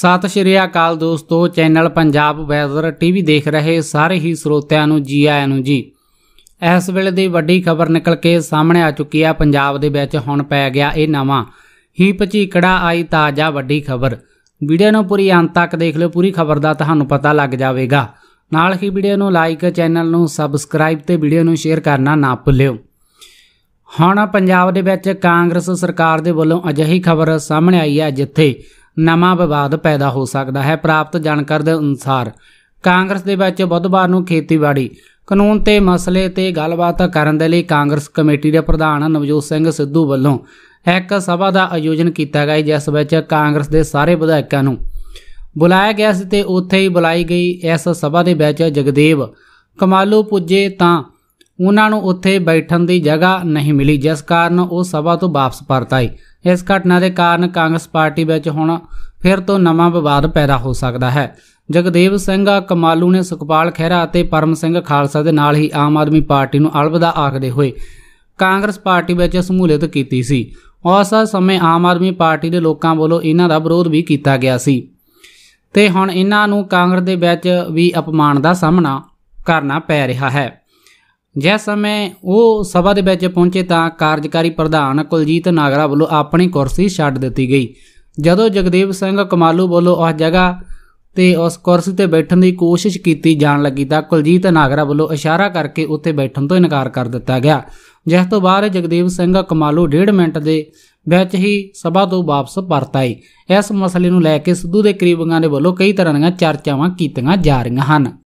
ਸਤਿ ਸ਼੍ਰੀ ਅਕਾਲ ਦੋਸਤੋ channel Punjab weather TV ਦੇਖ ਰਹੇ ਸਾਰੇ ਹੀ ਸਰੋਤਿਆਂ ਨੂੰ ਜੀ ਆਇਆਂ ਨੂੰ ਜੀ ਇਸ ਵੇਲੇ ਦੀ ਵੱਡੀ ਖਬਰ ਨਿਕਲ ਕੇ ਸਾਹਮਣੇ ਆ ਚੁੱਕੀ ਆ ਪੰਜਾਬ ਦੇ ਵਿੱਚ ਹੁਣ ਪੈ ਗਿਆ ਇਹ ਨਵਾਂ ਹੀ ਪਚੀਕੜਾ ਆਈ ਤਾਜ਼ਾ ਵੱਡੀ ਖਬਰ ਵੀਡੀਓ ਨੂੰ ਪੂਰੀ ਅੰਤ ਤੱਕ ਦੇਖ ਲਿਓ ਪੂਰੀ ਖਬਰ ਦਾ ਤੁਹਾਨੂੰ ਪਤਾ ਲੱਗ ਜਾਵੇਗਾ ਨਾਲ ਹੀ ਵੀਡੀਓ ਨੂੰ ਲਾਈਕ ਚੈਨਲ ਨੂੰ ਸਬਸਕ੍ਰਾਈਬ ਤੇ ਵੀਡੀਓ ਨੂੰ ਸ਼ੇਅਰ ਕਰਨਾ ਨਾ ਭੁੱਲਿਓ ਹੁਣ ਪੰਜਾਬ ਦੇ ਵਿੱਚ ਕਾਂਗਰਸ ਸਰਕਾਰ ਦੇ ਵੱਲੋਂ ਅਜਿਹੀ ਖਬਰ ਸਾਹਮਣੇ ਆਈ ਹੈ ਜਿੱਥੇ ਨਵਾਂ ਵਿਵਾਦ ਪੈਦਾ ਹੋ ਸਕਦਾ ਹੈ ਪ੍ਰਾਪਤ ਜਾਣਕਾਰੀ ਦੇ ਅਨੁਸਾਰ ਕਾਂਗਰਸ ਦੇ ਵਿੱਚ ਬੁੱਧਵਾਰ ਨੂੰ ਖੇਤੀਬਾੜੀ ਕਾਨੂੰਨ ਤੇ ਮਸਲੇ ਤੇ ਗੱਲਬਾਤ ਕਰਨ ਦੇ ਲਈ ਕਾਂਗਰਸ ਕਮੇਟੀ ਦੇ ਪ੍ਰਧਾਨ ਨਵਜੋਤ ਸਿੰਘ ਸਿੱਧੂ ਵੱਲੋਂ ਇੱਕ ਸਭਾ ਦਾ ਆਯੋਜਨ ਕੀਤਾ ਗਿਆ ਜਿਸ ਵਿੱਚ ਕਾਂਗਰਸ ਦੇ ਸਾਰੇ ਵਿਧਾਇਕਾਂ ਨੂੰ ਬੁਲਾਇਆ ਗਿਆ ਸੀ ਤੇ ਉੱਥੇ ਹੀ ਬੁਲਾਈ ਗਈ ਇਸ ਸਭਾ ਦੇ ਵਿੱਚ ਜਗਦੇਵ ਕਮਾਲੂ ਪੁੱਜੇ ਤਾਂ ਉਹਨਾਂ ਨੂੰ ਉੱਥੇ ਬੈਠਣ ਦੀ ਜਗ੍ਹਾ ਨਹੀਂ ਮਿਲੀ ਜਿਸ ਕਾਰਨ ਉਹ ਸਭਾ ਤੋਂ ਵਾਪਸ ਪਰਤ ਆਏ ਇਸ ਘਟਨਾ ਦੇ ਕਾਰਨ ਕਾਂਗਰਸ ਪਾਰਟੀ ਵਿੱਚ ਹੁਣ ਫਿਰ ਤੋਂ ਨਵਾਂ ਵਿਵਾਦ ਪੈਦਾ ਹੋ ਸਕਦਾ ਹੈ ਜਗਦੇਵ ਸਿੰਘ ਕਮਾਲੂ ਨੇ ਸੁਖਪਾਲ ਖਹਿਰਾ ਅਤੇ ਪਰਮ ਸਿੰਘ ਖਾਲਸਾ ਦੇ ਨਾਲ ਹੀ ਆਮ ਆਦਮੀ ਪਾਰਟੀ ਨੂੰ ਅਲਵਿਦਾ ਆਖਦੇ ਹੋਏ ਕਾਂਗਰਸ ਪਾਰਟੀ ਵਿੱਚ ਸਮੂਲਿਤ ਕੀਤੀ ਸੀ ਉਸ ਸਮੇਂ ਆਮ ਆਦਮੀ ਪਾਰਟੀ ਦੇ ਲੋਕਾਂ ਵੱਲੋਂ ਇਹਨਾਂ ਦਾ ਵਿਰੋਧ ਵੀ ਕੀਤਾ ਗਿਆ ਸੀ ਤੇ ਹੁਣ ਇਹਨਾਂ ਨੂੰ ਕਾਂਗਰਸ ਦੇ ਵਿੱਚ ਵੀ ਅਪਮਾਨ ਦਾ ਸਾਹਮਣਾ ਕਰਨਾ ਪੈ ਰਿਹਾ ਹੈ ਜਿਸ ਸਮੇਂ ਉਹ ਸਭਾ ਦੇ ਵਿੱਚ ਪਹੁੰਚੇ ਤਾਂ ਕਾਰਜਕਾਰੀ ਪ੍ਰਧਾਨ ਕੁਲਜੀਤ ਨਾਗਰਾ ਵੱਲੋਂ ਆਪਣੀ ਕੁਰਸੀ ਛੱਡ ਦਿੱਤੀ ਗਈ ਜਦੋਂ ਜਗਦੇਵ ਸਿੰਘ ਕਮਾਲੂ ਵੱਲੋਂ ਉਸ ਜਗ੍ਹਾ ਤੇ ਉਸ ਕੁਰਸੀ ਤੇ ਬੈਠਣ ਦੀ ਕੋਸ਼ਿਸ਼ ਕੀਤੀ ਜਾਣ ਲੱਗੀ ਤਾਂ ਕੁਲਜੀਤ ਨਾਗਰਾ ਵੱਲੋਂ ਇਸ਼ਾਰਾ ਕਰਕੇ ਉੱਥੇ ਬੈਠਣ ਤੋਂ ਇਨਕਾਰ ਕਰ ਦਿੱਤਾ ਗਿਆ ਜਿਸ ਤੋਂ ਬਾਅਦ ਜਗਦੇਵ ਸਿੰਘ ਕਮਾਲੂ 1.5 ਮਿੰਟ ਦੇ ਵਿੱਚ ਹੀ ਸਭਾ ਤੋਂ ਵਾਪਸ ਪਰਤ ਆਏ ਇਸ ਮਸਲੇ ਨੂੰ ਲੈ ਕੇ ਸਿੱਧੂ ਦੇ ਕਰੀਬੀਆਂ ਦੇ ਵੱਲੋਂ ਕਈ ਤਰ੍ਹਾਂ ਦੀਆਂ ਚਰਚਾਵਾਂ ਕੀਤੀਆਂ ਜਾ ਰਹੀਆਂ ਹਨ